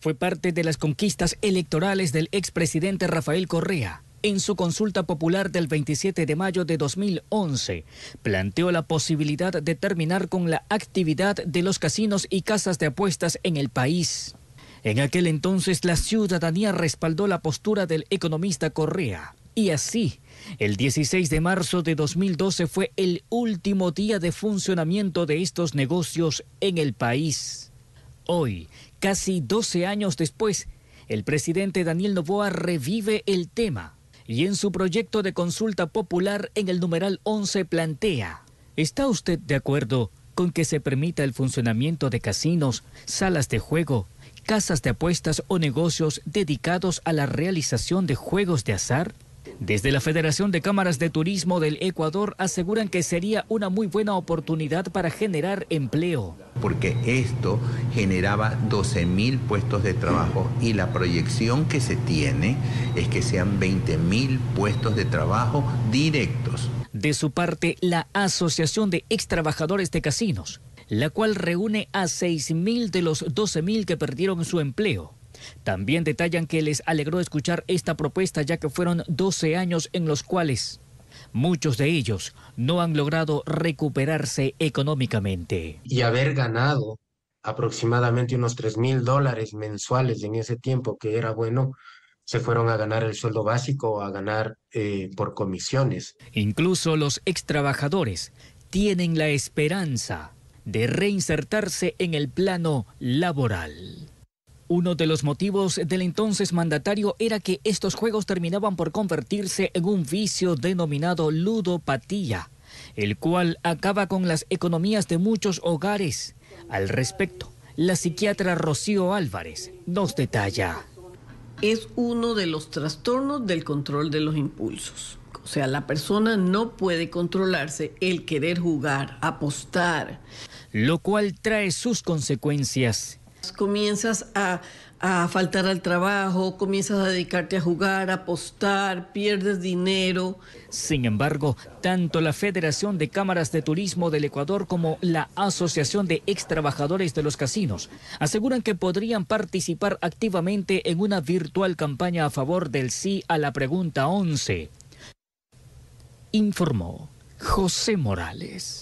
fue parte de las conquistas electorales del expresidente Rafael Correa. En su consulta popular del 27 de mayo de 2011, planteó la posibilidad de terminar con la actividad de los casinos y casas de apuestas en el país. En aquel entonces la ciudadanía respaldó la postura del economista Correa. Y así, el 16 de marzo de 2012 fue el último día de funcionamiento de estos negocios en el país. Hoy, casi 12 años después, el presidente Daniel Novoa revive el tema y en su proyecto de consulta popular en el numeral 11 plantea, ¿está usted de acuerdo con que se permita el funcionamiento de casinos, salas de juego, casas de apuestas o negocios dedicados a la realización de juegos de azar? Desde la Federación de Cámaras de Turismo del Ecuador aseguran que sería una muy buena oportunidad para generar empleo. Porque esto generaba 12.000 puestos de trabajo y la proyección que se tiene es que sean 20.000 puestos de trabajo directos. De su parte, la Asociación de Extrabajadores de Casinos, la cual reúne a 6.000 de los 12.000 que perdieron su empleo también detallan que les alegró escuchar esta propuesta ya que fueron 12 años en los cuales muchos de ellos no han logrado recuperarse económicamente. Y haber ganado aproximadamente unos 3 mil dólares mensuales en ese tiempo, que era bueno, se fueron a ganar el sueldo básico o a ganar eh, por comisiones. Incluso los extrabajadores tienen la esperanza de reinsertarse en el plano laboral. Uno de los motivos del entonces mandatario era que estos juegos terminaban por convertirse en un vicio denominado ludopatía, el cual acaba con las economías de muchos hogares. Al respecto, la psiquiatra Rocío Álvarez nos detalla. Es uno de los trastornos del control de los impulsos. O sea, la persona no puede controlarse el querer jugar, apostar. Lo cual trae sus consecuencias comienzas a, faltar al trabajo, comienzas a dedicarte a jugar, a apostar, pierdes dinero. Sin embargo, tanto la Federación de Cámaras de Turismo del Ecuador como la Asociación de Extrabajadores de los Casinos aseguran que podrían participar activamente en una virtual campaña a favor del sí a la pregunta 11. Informó José Morales.